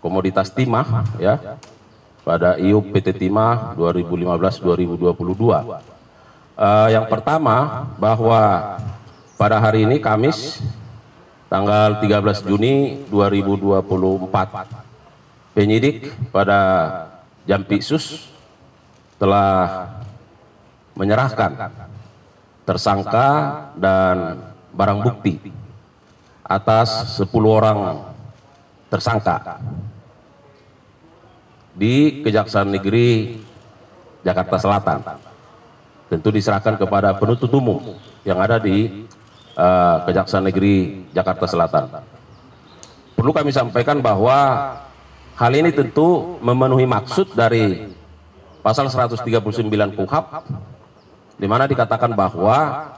komoditas timah ya pada IUP PT Timah 2015-2022. Uh, eh, yang pertama bahwa pada hari ini Kamis tanggal 13 Juni 2024 penyidik pada Jampisus telah menyerahkan tersangka dan barang bukti atas 10 orang tersangka di Kejaksaan Negeri Jakarta Selatan. Tentu diserahkan kepada penuntut umum yang ada di uh, Kejaksaan Negeri Jakarta Selatan. Perlu kami sampaikan bahwa hal ini tentu memenuhi maksud dari pasal 139 KUHAP di mana dikatakan bahwa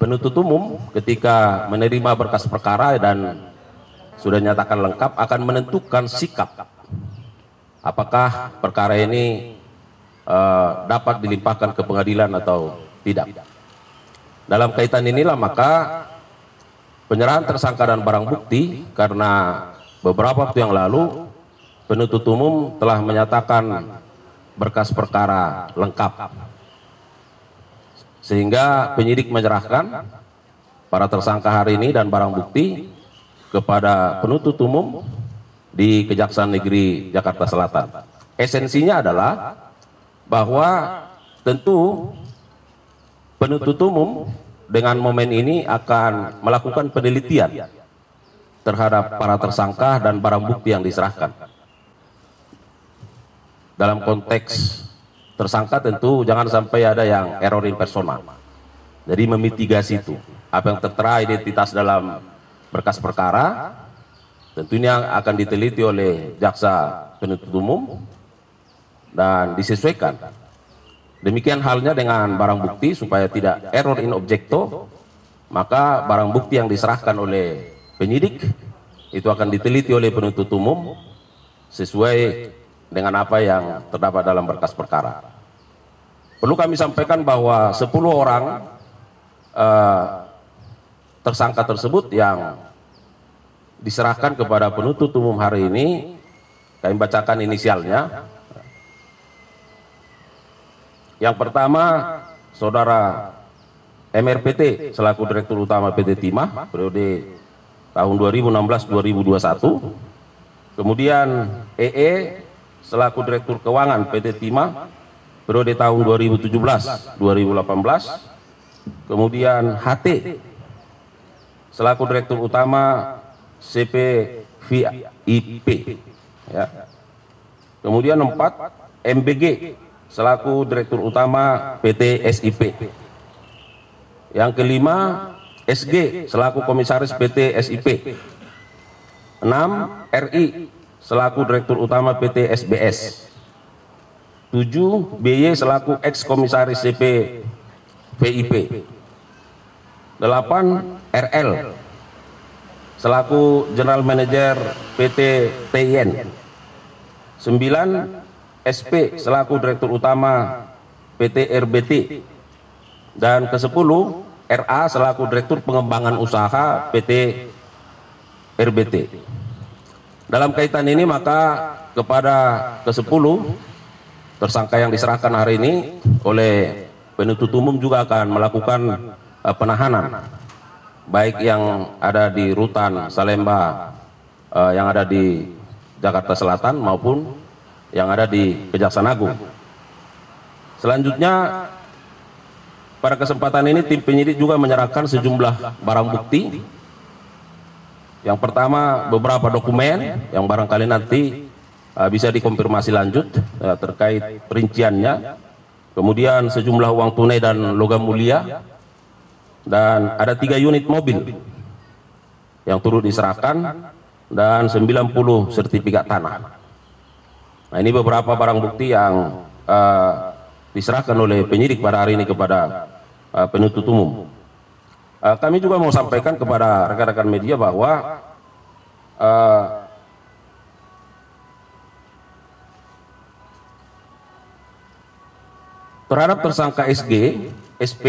penuntut umum ketika menerima berkas perkara dan sudah nyatakan lengkap akan menentukan sikap apakah perkara ini uh, dapat dilimpahkan ke pengadilan atau tidak. Dalam kaitan inilah maka penyerahan tersangka dan barang bukti karena beberapa waktu yang lalu penuntut umum telah menyatakan berkas perkara lengkap sehingga penyidik menyerahkan para tersangka hari ini dan barang bukti kepada penuntut umum di Kejaksaan Negeri Jakarta Selatan. Esensinya adalah bahwa tentu penuntut umum dengan momen ini akan melakukan penelitian terhadap para tersangka dan barang bukti yang diserahkan. Dalam konteks tersangka tentu jangan sampai ada yang error in persona. Jadi memitigasi itu. Apa yang tertera identitas dalam berkas perkara Tentunya akan diteliti oleh jaksa penuntut umum dan disesuaikan. Demikian halnya dengan barang bukti supaya tidak error in objecto, maka barang bukti yang diserahkan oleh penyidik itu akan diteliti oleh penuntut umum sesuai dengan apa yang terdapat dalam berkas perkara. Perlu kami sampaikan bahwa 10 orang uh, tersangka tersebut yang diserahkan kepada penuntut umum hari ini. Kami bacakan inisialnya. Yang pertama, Saudara MRPT selaku Direktur Utama PT Timah periode tahun 2016-2021. Kemudian EE e, selaku Direktur Keuangan PT Timah periode tahun 2017-2018. Kemudian HT selaku Direktur Utama CPVIP ya. Kemudian empat MBG selaku Direktur Utama PT SIP. Yang kelima SG selaku Komisaris PT SIP. enam RI selaku Direktur Utama PT SBS. tujuh BY selaku ex komisaris CP VIP, delapan RL selaku General Manager PT Tien 9. SP selaku Direktur Utama PT RBT. Dan ke-10 RA selaku Direktur Pengembangan Usaha PT RBT. Dalam kaitan ini maka kepada ke-10 tersangka yang diserahkan hari ini oleh penuntut umum juga akan melakukan eh, penahanan baik yang ada di Rutan, Salemba, eh, yang ada di Jakarta Selatan maupun yang ada di Kejaksaan Agung. Selanjutnya, pada kesempatan ini tim penyidik juga menyerahkan sejumlah barang bukti. Yang pertama beberapa dokumen yang barangkali nanti uh, bisa dikonfirmasi lanjut uh, terkait perinciannya. Kemudian sejumlah uang tunai dan logam mulia dan ada tiga unit mobil yang turut diserahkan dan 90 sertifikat tanah. Nah ini beberapa barang bukti yang uh, diserahkan oleh penyidik pada hari ini kepada uh, penuntut umum. Uh, kami juga mau sampaikan kepada rekan-rekan media bahwa uh, terhadap tersangka SG, SP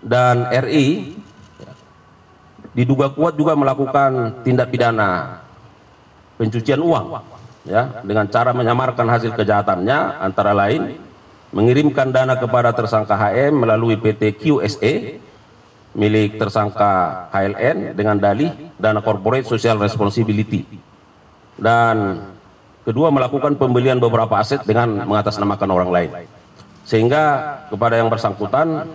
dan RI diduga kuat juga melakukan tindak pidana pencucian uang ya dengan cara menyamarkan hasil kejahatannya antara lain mengirimkan dana kepada tersangka HM melalui PT QSE milik tersangka HLN dengan dalih dana corporate social responsibility dan kedua melakukan pembelian beberapa aset dengan mengatasnamakan orang lain sehingga kepada yang bersangkutan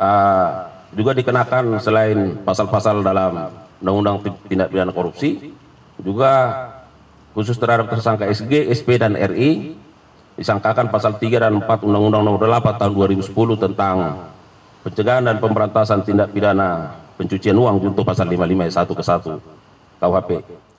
uh, juga dikenakan selain pasal-pasal dalam Undang-Undang Tindak Pidana Korupsi, juga khusus terhadap tersangka SG, SP, dan RI, disangkakan pasal 3 dan 4 Undang-Undang Nomor 8 Tahun 2010 tentang pencegahan dan pemberantasan tindak pidana pencucian uang junto pasal 55 ayat 1 ke 1 KUHP.